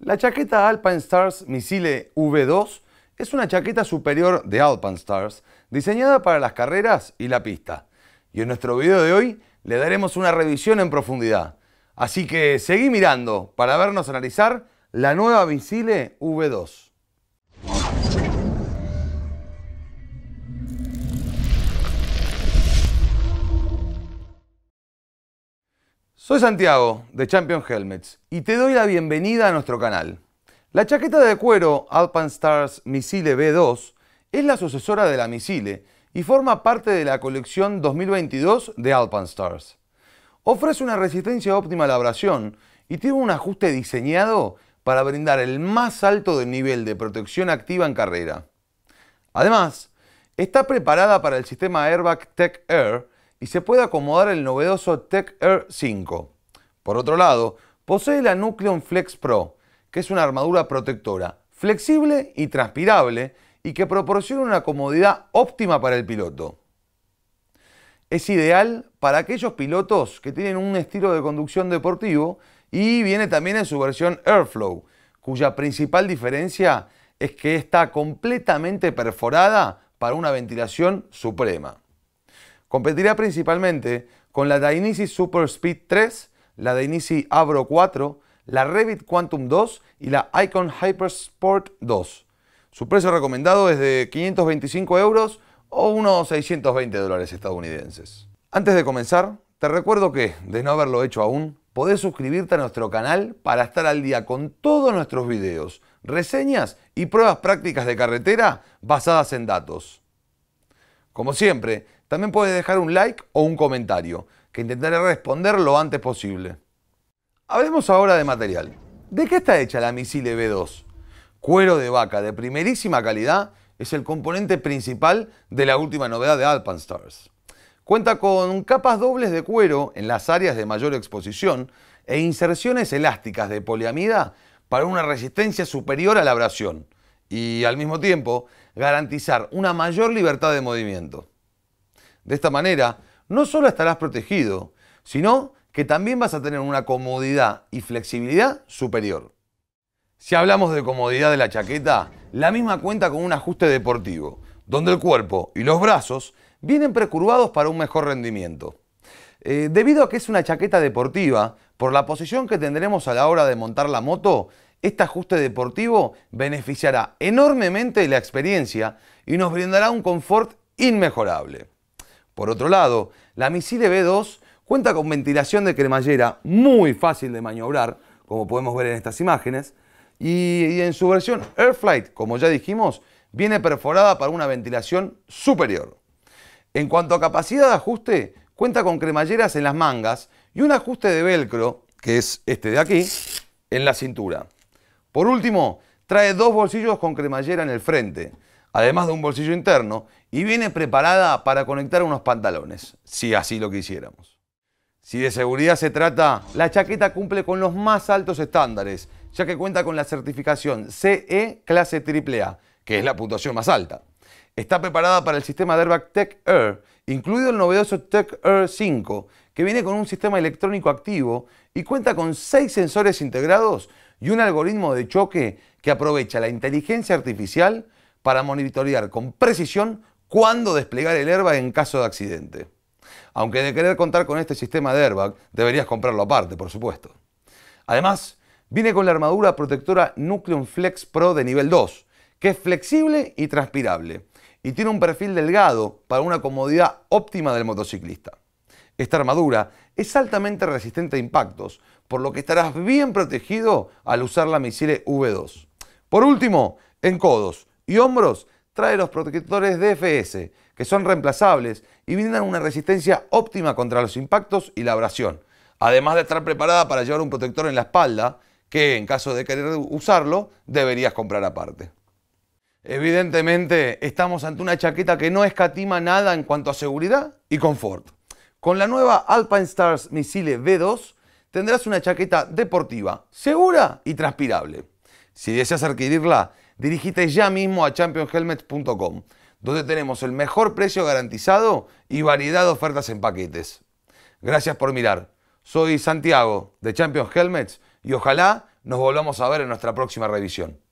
La chaqueta Alpine Stars Missile V2 es una chaqueta superior de Alpine Stars diseñada para las carreras y la pista. Y en nuestro video de hoy le daremos una revisión en profundidad. Así que seguí mirando para vernos analizar la nueva Missile V2. Soy Santiago de Champion Helmets y te doy la bienvenida a nuestro canal. La chaqueta de cuero Alpan Stars Misile B2 es la sucesora de la Misile y forma parte de la colección 2022 de Alpan Stars. Ofrece una resistencia óptima a la abrasión y tiene un ajuste diseñado para brindar el más alto nivel de protección activa en carrera. Además, está preparada para el sistema Airbag Tech Air y se puede acomodar el novedoso Tech Air 5. Por otro lado, posee la Nucleon Flex Pro, que es una armadura protectora, flexible y transpirable y que proporciona una comodidad óptima para el piloto. Es ideal para aquellos pilotos que tienen un estilo de conducción deportivo y viene también en su versión Airflow, cuya principal diferencia es que está completamente perforada para una ventilación suprema. Competirá principalmente con la Dainisi Super Speed 3, la Dainisi Avro 4, la Revit Quantum 2 y la Icon Hypersport 2. Su precio recomendado es de 525 euros o unos 620 dólares estadounidenses. Antes de comenzar, te recuerdo que, de no haberlo hecho aún, podés suscribirte a nuestro canal para estar al día con todos nuestros videos, reseñas y pruebas prácticas de carretera basadas en datos. Como siempre, también puedes dejar un like o un comentario, que intentaré responder lo antes posible. Hablemos ahora de material. ¿De qué está hecha la Misile B2? Cuero de vaca de primerísima calidad es el componente principal de la última novedad de Alpinestars. Cuenta con capas dobles de cuero en las áreas de mayor exposición e inserciones elásticas de poliamida para una resistencia superior a la abrasión y al mismo tiempo garantizar una mayor libertad de movimiento. De esta manera, no solo estarás protegido, sino que también vas a tener una comodidad y flexibilidad superior. Si hablamos de comodidad de la chaqueta, la misma cuenta con un ajuste deportivo, donde el cuerpo y los brazos vienen precurvados para un mejor rendimiento. Eh, debido a que es una chaqueta deportiva, por la posición que tendremos a la hora de montar la moto, este ajuste deportivo beneficiará enormemente la experiencia y nos brindará un confort inmejorable. Por otro lado, la misile B2 cuenta con ventilación de cremallera muy fácil de maniobrar, como podemos ver en estas imágenes, y, y en su versión Airflight, como ya dijimos, viene perforada para una ventilación superior. En cuanto a capacidad de ajuste, cuenta con cremalleras en las mangas y un ajuste de velcro, que es este de aquí, en la cintura. Por último, trae dos bolsillos con cremallera en el frente además de un bolsillo interno, y viene preparada para conectar unos pantalones, si así lo quisiéramos. Si de seguridad se trata, la chaqueta cumple con los más altos estándares, ya que cuenta con la certificación CE clase AAA, que es la puntuación más alta. Está preparada para el sistema de Airbag Tech Air, incluido el novedoso Tech Air 5, que viene con un sistema electrónico activo y cuenta con seis sensores integrados y un algoritmo de choque que aprovecha la inteligencia artificial para monitorear con precisión cuándo desplegar el airbag en caso de accidente. Aunque de querer contar con este sistema de airbag, deberías comprarlo aparte, por supuesto. Además, viene con la armadura protectora Nucleon Flex Pro de nivel 2, que es flexible y transpirable, y tiene un perfil delgado para una comodidad óptima del motociclista. Esta armadura es altamente resistente a impactos, por lo que estarás bien protegido al usar la misil e V2. Por último, en codos, y hombros trae los protectores DFS, que son reemplazables y brindan una resistencia óptima contra los impactos y la abrasión, además de estar preparada para llevar un protector en la espalda, que en caso de querer usarlo, deberías comprar aparte. Evidentemente, estamos ante una chaqueta que no escatima nada en cuanto a seguridad y confort. Con la nueva Alpine Stars Missile V2, tendrás una chaqueta deportiva, segura y transpirable. Si deseas adquirirla, dirigite ya mismo a championhelmets.com, donde tenemos el mejor precio garantizado y variedad de ofertas en paquetes. Gracias por mirar. Soy Santiago de Champions Helmets y ojalá nos volvamos a ver en nuestra próxima revisión.